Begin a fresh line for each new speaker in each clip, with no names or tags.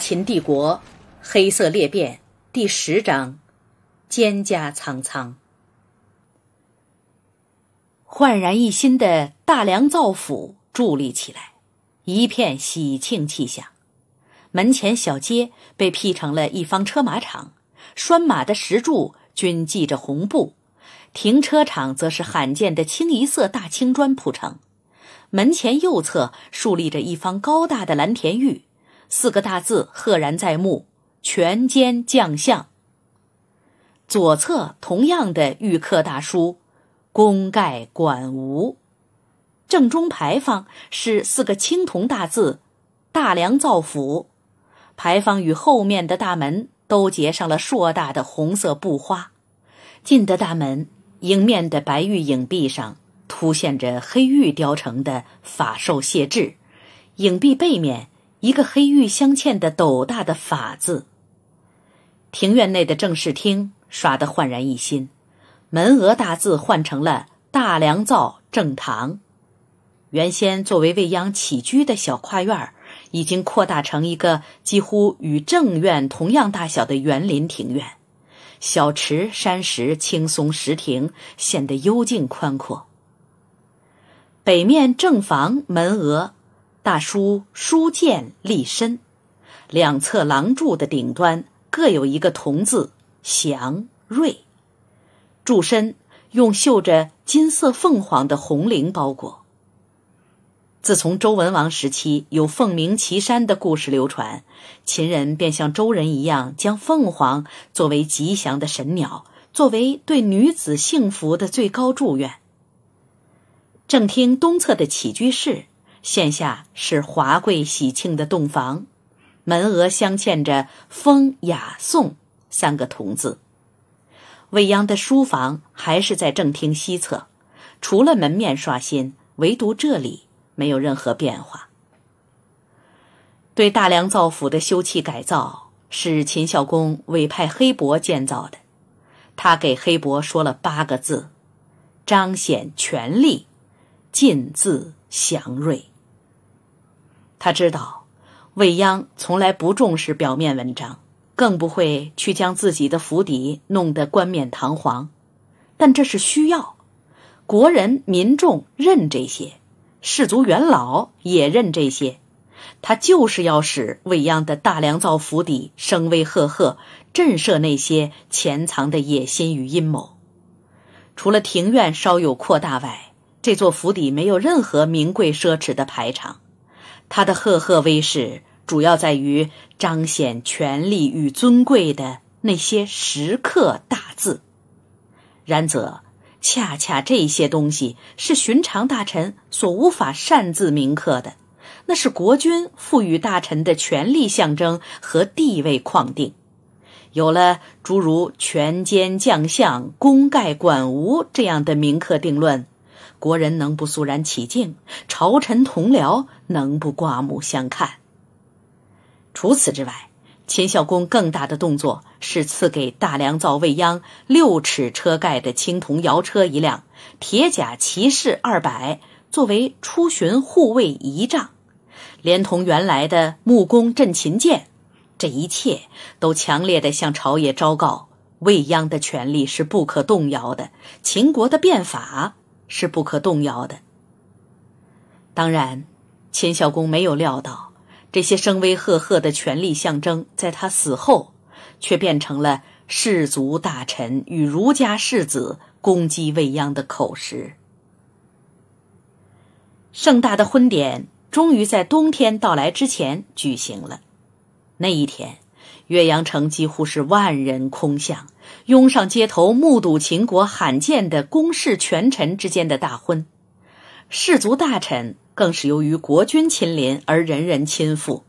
秦帝国，黑色裂变第十章，蒹葭苍苍。焕然一新的大梁造府伫立起来，一片喜庆气象。门前小街被辟成了一方车马场，拴马的石柱均系着红布，停车场则是罕见的清一色大青砖铺成。门前右侧竖立着一方高大的蓝田玉。四个大字赫然在目：全歼将相。左侧同样的玉刻大书：功盖管吴。正中牌坊是四个青铜大字：大梁造府。牌坊与后面的大门都结上了硕大的红色布花。进得大门，迎面的白玉影壁上凸现着黑玉雕成的法兽谢志，影壁背面。一个黑玉镶嵌的斗大的“法”字。庭院内的正室厅刷得焕然一新，门额大字换成了“大梁造正堂”。原先作为未央起居的小跨院儿，已经扩大成一个几乎与正院同样大小的园林庭院。小池、山石、青松、石亭，显得幽静宽阔。北面正房门额。大书书剑立身，两侧廊柱的顶端各有一个铜字“祥瑞”，柱身用绣着金色凤凰的红绫包裹。自从周文王时期有凤鸣岐山的故事流传，秦人便像周人一样，将凤凰作为吉祥的神鸟，作为对女子幸福的最高祝愿。正厅东侧的起居室。线下是华贵喜庆的洞房，门额镶嵌着“风雅颂”三个铜字。未央的书房还是在正厅西侧，除了门面刷新，唯独这里没有任何变化。对大梁造府的修葺改造是秦孝公委派黑伯建造的，他给黑伯说了八个字：“彰显权力，尽自祥瑞。”他知道，未央从来不重视表面文章，更不会去将自己的府邸弄得冠冕堂皇。但这是需要国人民众认这些，氏族元老也认这些。他就是要使未央的大良造府邸声威赫赫，震慑那些潜藏的野心与阴谋。除了庭院稍有扩大外，这座府邸没有任何名贵奢侈的排场。他的赫赫威势，主要在于彰显权力与尊贵的那些石刻大字。然则，恰恰这些东西是寻常大臣所无法擅自铭刻的，那是国君赋予大臣的权力象征和地位框定。有了诸如“权兼将相，功盖管吴”这样的铭刻定论，国人能不肃然起敬？朝臣同僚。能不刮目相看？除此之外，秦孝公更大的动作是赐给大良造未鞅六尺车盖的青铜摇车一辆，铁甲骑士二百，作为出巡护卫仪仗，连同原来的木工振琴剑，这一切都强烈的向朝野昭告：未鞅的权力是不可动摇的，秦国的变法是不可动摇的。当然。秦孝公没有料到，这些声威赫赫的权力象征，在他死后，却变成了士族大臣与儒家士子攻击未央的口实。盛大的婚典终于在冬天到来之前举行了。那一天，岳阳城几乎是万人空巷，拥上街头目睹秦国罕见的公室权臣之间的大婚。士族大臣。更是由于国君亲临而人人亲附。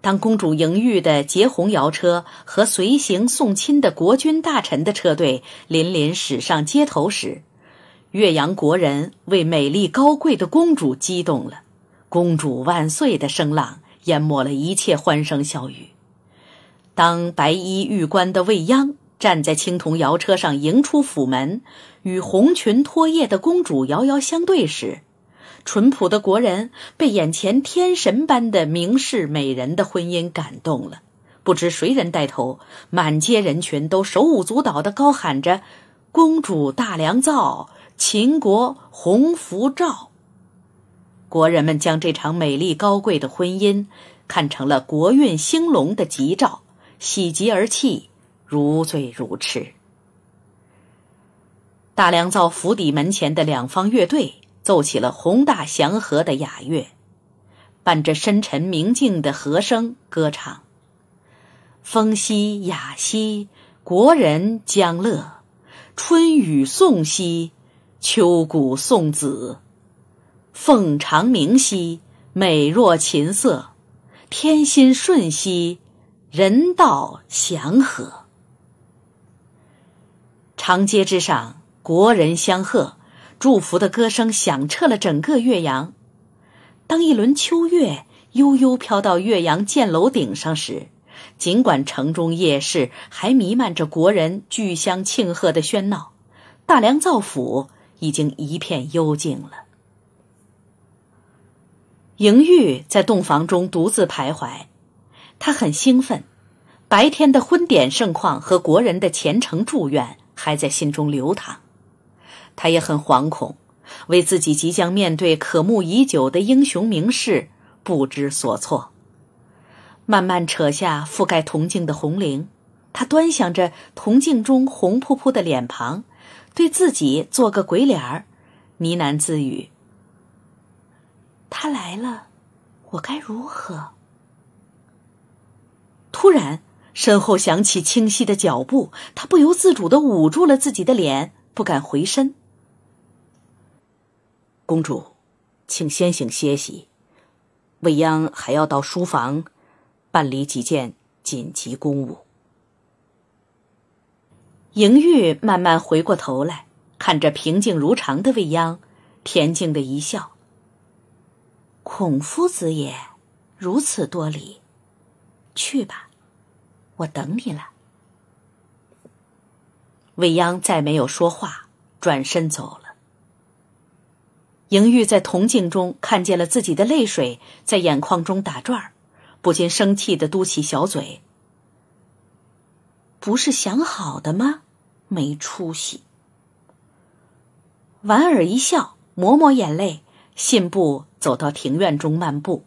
当公主莹玉的结红摇车和随行送亲的国君大臣的车队林林驶上街头时，岳阳国人为美丽高贵的公主激动了，“公主万岁”的声浪淹没了一切欢声笑语。当白衣玉冠的未央站在青铜摇车上迎出府门，与红裙拖曳的公主遥遥相对时。淳朴的国人被眼前天神般的名士美人的婚姻感动了，不知谁人带头，满街人群都手舞足蹈的高喊着：“公主大良造，秦国鸿福照。”国人们将这场美丽高贵的婚姻看成了国运兴隆的吉兆，喜极而泣，如醉如痴。大良造府邸门前的两方乐队。奏起了宏大祥和的雅乐，伴着深沉明静的和声歌唱。风兮雅兮，国人将乐；春雨送兮，秋谷送子。凤长鸣兮，美若琴瑟；天心顺兮，人道祥和。长街之上，国人相贺。祝福的歌声响彻了整个岳阳。当一轮秋月悠悠飘到岳阳箭楼顶上时，尽管城中夜市还弥漫着国人聚乡庆贺的喧闹，大梁造府已经一片幽静了。嬴玉在洞房中独自徘徊，他很兴奋，白天的婚典盛况和国人的虔诚祝愿还在心中流淌。他也很惶恐，为自己即将面对渴慕已久的英雄名士不知所措。慢慢扯下覆盖铜镜的红绫，他端详着铜镜中红扑扑的脸庞，对自己做个鬼脸儿，呢喃自语：“他来了，我该如何？”突然，身后响起清晰的脚步，他不由自主的捂住了自己的脸，不敢回身。公主，请先行歇息。未央还要到书房，办理几件紧急公务。莹玉慢慢回过头来看着平静如常的未央，恬静的一笑：“孔夫子也如此多礼，去吧，我等你了。”未央再没有说话，转身走了。莹玉在铜镜中看见了自己的泪水在眼眶中打转儿，不禁生气地嘟起小嘴。不是想好的吗？没出息！莞尔一笑，抹抹眼泪，信步走到庭院中漫步。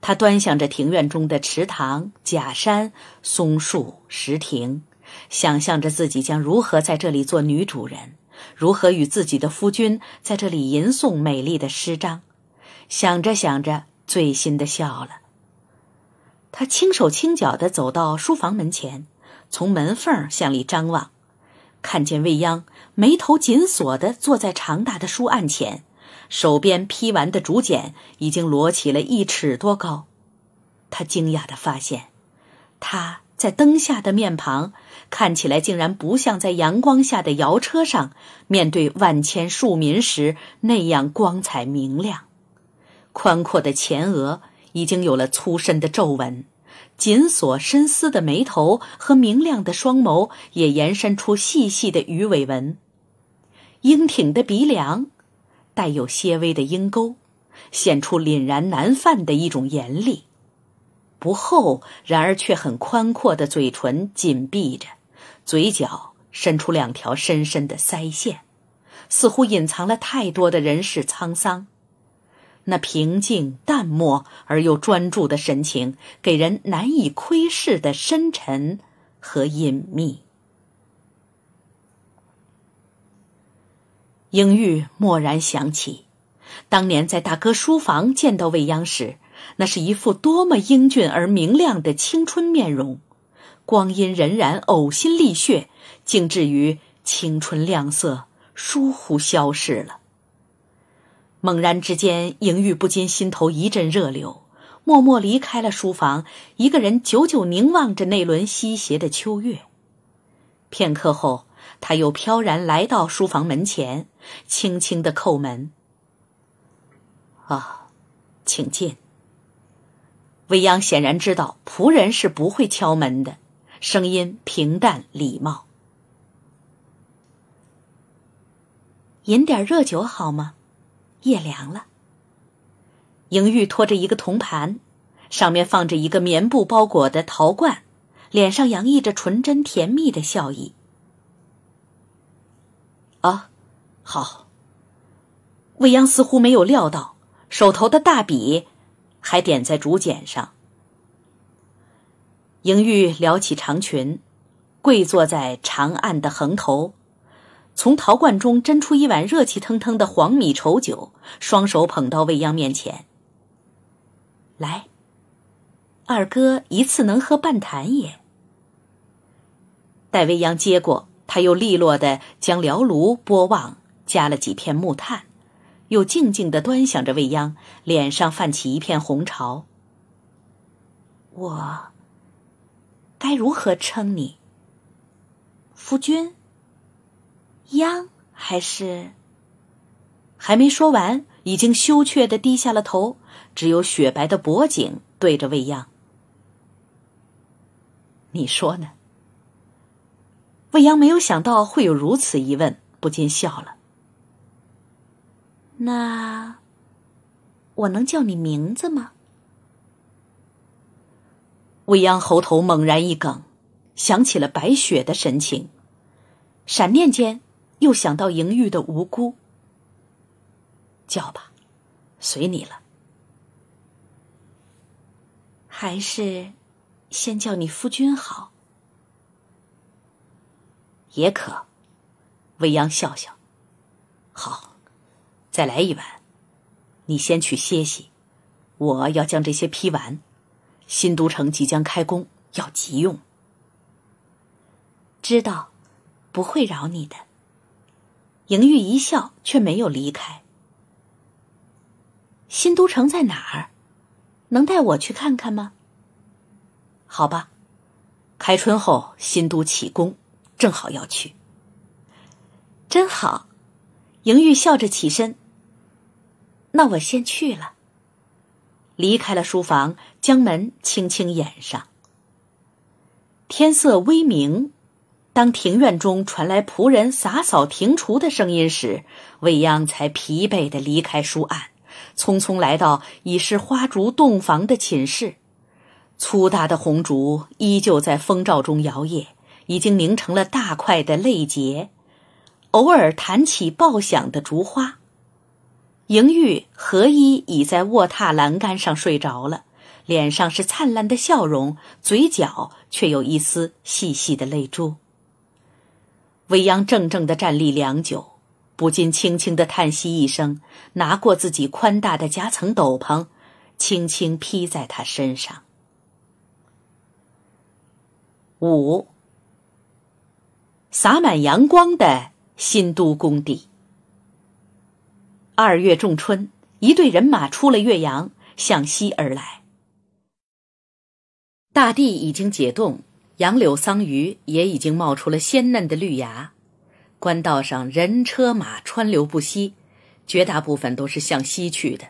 他端详着庭院中的池塘、假山、松树、石亭，想象着自己将如何在这里做女主人。如何与自己的夫君在这里吟诵美丽的诗章？想着想着，醉心的笑了。他轻手轻脚地走到书房门前，从门缝向里张望，看见未央眉头紧锁地坐在长大的书案前，手边批完的竹简已经摞起了一尺多高。他惊讶地发现，他。在灯下的面庞，看起来竟然不像在阳光下的摇车上面对万千庶民时那样光彩明亮。宽阔的前额已经有了粗深的皱纹，紧锁深思的眉头和明亮的双眸也延伸出细细的鱼尾纹。英挺的鼻梁，带有些微的鹰钩，显出凛然难犯的一种严厉。不厚，然而却很宽阔的嘴唇紧闭着，嘴角伸出两条深深的腮线，似乎隐藏了太多的人世沧桑。那平静、淡漠而又专注的神情，给人难以窥视的深沉和隐秘。英玉蓦然想起，当年在大哥书房见到未央时。那是一副多么英俊而明亮的青春面容，光阴荏苒，呕心沥血，竟至于青春亮色疏忽消逝了。猛然之间，莹玉不禁心头一阵热流，默默离开了书房，一个人久久凝望着那轮西斜的秋月。片刻后，他又飘然来到书房门前，轻轻的叩门：“啊，请进。”未央显然知道仆人是不会敲门的，声音平淡礼貌。饮点热酒好吗？夜凉了。莹玉托着一个铜盘，上面放着一个棉布包裹的陶罐，脸上洋溢着纯真甜蜜的笑意。啊，好。未央似乎没有料到手头的大笔。还点在竹简上。莹玉撩起长裙，跪坐在长案的横头，从陶罐中斟出一碗热气腾腾的黄米稠酒，双手捧到未央面前。来，二哥一次能喝半坛也。待未央接过，他又利落的将燎炉拨旺，加了几片木炭。又静静的端详着未央，脸上泛起一片红潮。我该如何称你，夫君？央还是？还没说完，已经羞怯的低下了头，只有雪白的脖颈对着未央。你说呢？未央没有想到会有如此一问，不禁笑了。那我能叫你名字吗？未央喉头猛然一梗，想起了白雪的神情，闪念间又想到莹玉的无辜。叫吧，随你了。还是先叫你夫君好，也可。未央笑笑，好。再来一碗，你先去歇息。我要将这些批完，新都城即将开工，要急用。知道，不会饶你的。莹玉一笑，却没有离开。新都城在哪儿？能带我去看看吗？好吧，开春后新都起工，正好要去。真好，莹玉笑着起身。那我先去了。离开了书房，将门轻轻掩上。天色微明，当庭院中传来仆人洒扫庭除的声音时，未央才疲惫地离开书案，匆匆来到已是花烛洞房的寝室。粗大的红烛依旧在风罩中摇曳，已经凝成了大块的泪结，偶尔弹起爆响的烛花。莹玉和衣倚在卧榻栏杆上睡着了，脸上是灿烂的笑容，嘴角却有一丝细细的泪珠。未央怔怔地站立良久，不禁轻轻地叹息一声，拿过自己宽大的夹层斗篷，轻轻披在他身上。五，洒满阳光的新都宫邸。二月仲春，一队人马出了岳阳，向西而来。大地已经解冻，杨柳桑榆也已经冒出了鲜嫩的绿芽。官道上人车马川流不息，绝大部分都是向西去的。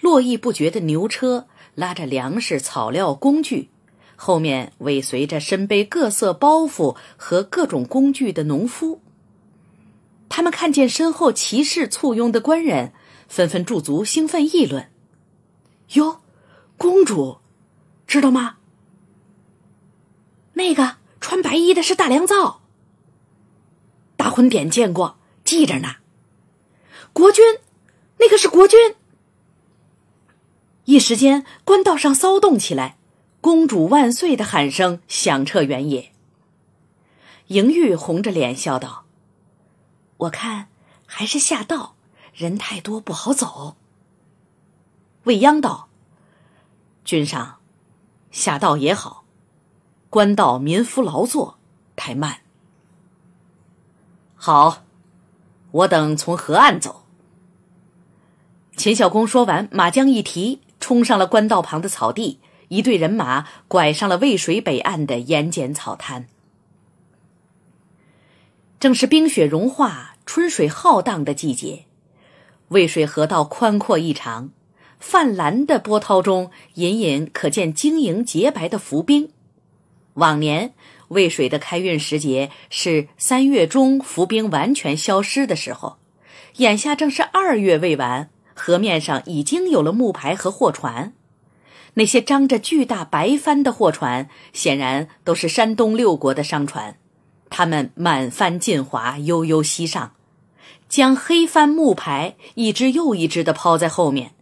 络绎不绝的牛车拉着粮食、草料、工具，后面尾随着身背各色包袱和各种工具的农夫。他们看见身后骑士簇拥的官人，纷纷驻足，兴奋议论：“哟，公主，知道吗？那个穿白衣的是大良造，大婚典见过，记着呢。国君，那个是国君。”一时间，官道上骚动起来，“公主万岁”的喊声响彻原野。莹玉红着脸笑道。我看还是下道，人太多不好走。未央道：“君上，下道也好，官道民夫劳作太慢。好，我等从河岸走。”秦孝公说完，马缰一提，冲上了官道旁的草地，一队人马拐上了渭水北岸的盐碱草滩。正是冰雪融化、春水浩荡的季节，渭水河道宽阔异常，泛蓝的波涛中隐隐可见晶莹洁白的浮冰。往年渭水的开运时节是三月中浮冰完全消失的时候，眼下正是二月未完，河面上已经有了木排和货船。那些张着巨大白帆的货船，显然都是山东六国的商船。他们满帆尽华，悠悠溪上，将黑帆木牌一只又一只的抛在后面。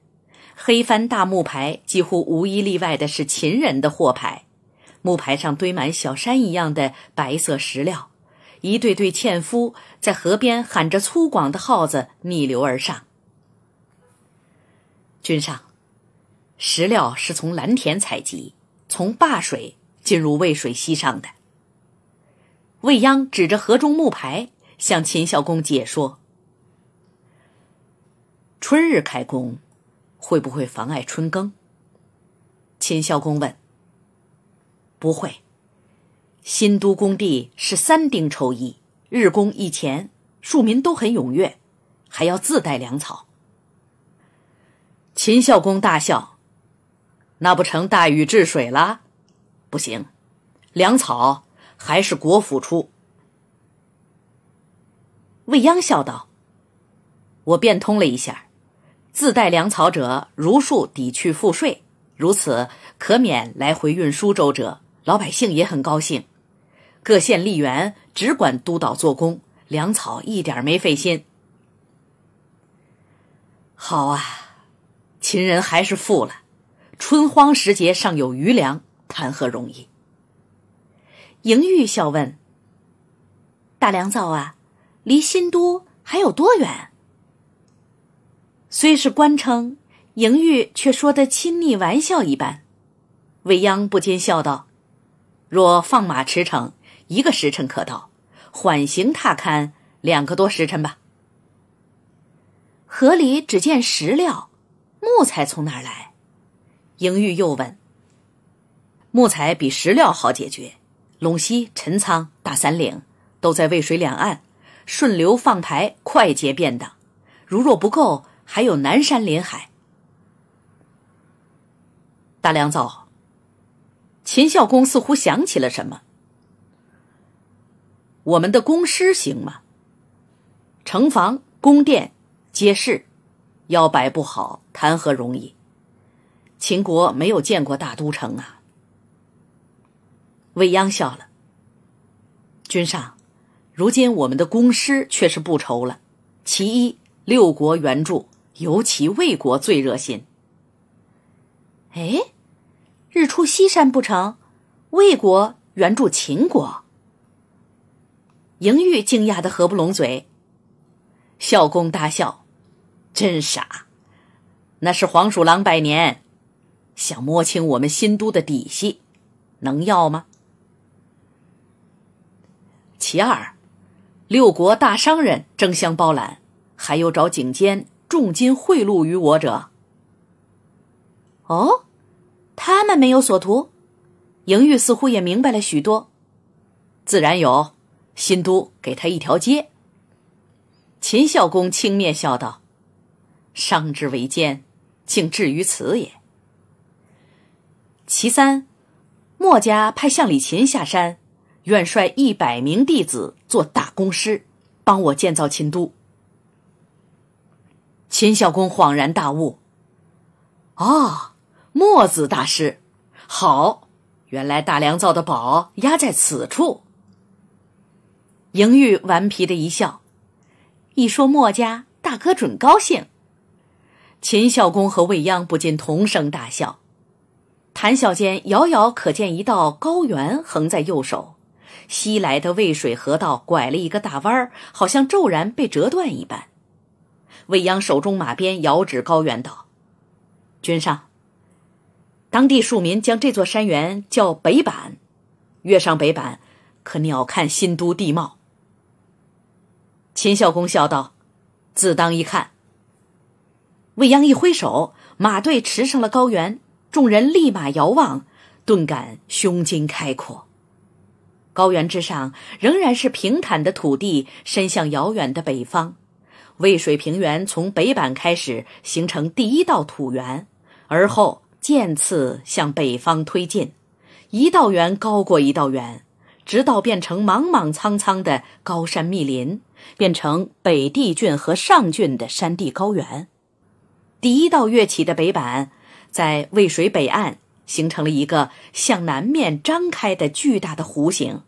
黑帆大木牌几乎无一例外的是秦人的货牌，木牌上堆满小山一样的白色石料。一对对纤夫在河边喊着粗犷的号子，逆流而上。君上，石料是从蓝田采集，从灞水进入渭水溪上的。未央指着河中木牌，向秦孝公解说：“春日开工，会不会妨碍春耕？”秦孝公问：“不会。新都工地是三丁抽一，日工一钱，庶民都很踊跃，还要自带粮草。”秦孝公大笑：“那不成大禹治水了？不行，粮草。”还是国府出。未央笑道：“我变通了一下，自带粮草者如数抵去赋税，如此可免来回运输周折，老百姓也很高兴。各县吏员只管督导做工，粮草一点没费心。好啊，秦人还是富了，春荒时节尚有余粮，谈何容易？”嬴玉笑问：“大良造啊，离新都还有多远？”虽是官称，嬴玉却说的亲昵玩笑一般。未央不禁笑道：“若放马驰骋，一个时辰可到；缓行踏勘，两个多时辰吧。”河里只见石料，木材从哪儿来？嬴玉又问：“木材比石料好解决。”陇西、陈仓、大散岭，都在渭水两岸，顺流放排，快捷便当。如若不够，还有南山林海。大良造，秦孝公似乎想起了什么。我们的公师行吗？城防、宫殿、街市，要摆不好，谈何容易？秦国没有建过大都城啊。未央笑了，君上，如今我们的公师却是不愁了。其一，六国援助，尤其魏国最热心。哎，日出西山不成，魏国援助秦国。嬴玉惊讶的合不拢嘴，孝公大笑，真傻，那是黄鼠狼拜年，想摸清我们新都的底细，能要吗？其二，六国大商人争相包揽，还有找景监重金贿赂于我者。哦，他们没有所图。盈玉似乎也明白了许多。自然有，新都给他一条街。秦孝公轻蔑笑道：“商之为奸，竟至于此也。”其三，墨家派向礼秦下山。愿率一百名弟子做大公师，帮我建造秦都。秦孝公恍然大悟：“哦，墨子大师，好，原来大梁造的宝压在此处。”莹玉顽皮的一笑：“一说墨家，大哥准高兴。”秦孝公和未央不禁同声大笑。谈笑间，遥遥可见一道高原横在右手。西来的渭水河道拐了一个大弯儿，好像骤然被折断一般。未央手中马鞭遥指高原道：“君上，当地庶民将这座山原叫北板，越上北板，可鸟瞰新都地貌。”秦孝公笑道：“自当一看。”未央一挥手，马队驰上了高原，众人立马遥望，顿感胸襟开阔。高原之上仍然是平坦的土地，伸向遥远的北方。渭水平原从北板开始形成第一道土原，而后渐次向北方推进，一道塬高过一道塬，直到变成莽莽苍苍的高山密林，变成北地郡和上郡的山地高原。第一道跃起的北板，在渭水北岸。形成了一个向南面张开的巨大的弧形，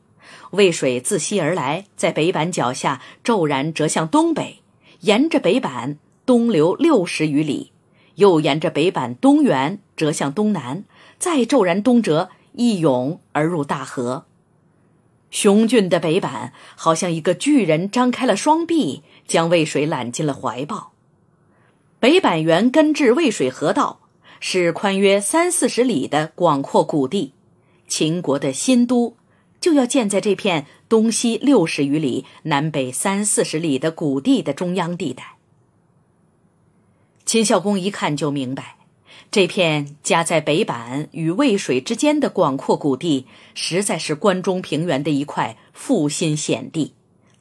渭水自西而来，在北板脚下骤然折向东北，沿着北板东流六十余里，又沿着北板东缘折向东南，再骤然东折，一涌而入大河。雄峻的北板好像一个巨人张开了双臂，将渭水揽进了怀抱。北板原根治渭水河道。是宽约三四十里的广阔谷地，秦国的新都就要建在这片东西六十余里、南北三四十里的谷地的中央地带。秦孝公一看就明白，这片夹在北阪与渭水之间的广阔谷地，实在是关中平原的一块复心险地。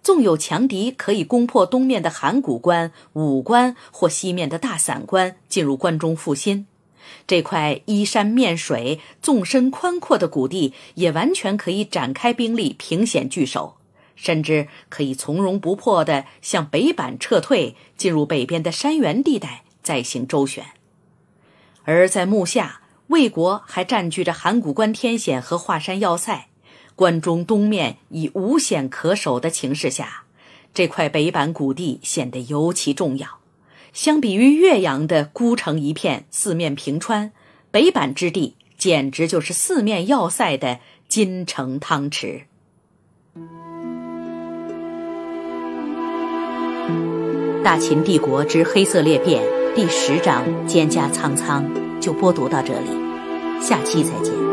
纵有强敌，可以攻破东面的函谷关、武关，或西面的大散关，进入关中复心。这块依山面水、纵深宽阔的谷地，也完全可以展开兵力，凭险据守，甚至可以从容不迫地向北板撤退，进入北边的山原地带，再行周旋。而在幕下魏国还占据着函谷关天险和华山要塞，关中东面已无险可守的情势下，这块北板谷地显得尤其重要。相比于岳阳的孤城一片，四面平川，北板之地简直就是四面要塞的金城汤池。大秦帝国之黑色裂变第十章《蒹葭苍苍》就播读到这里，下期再见。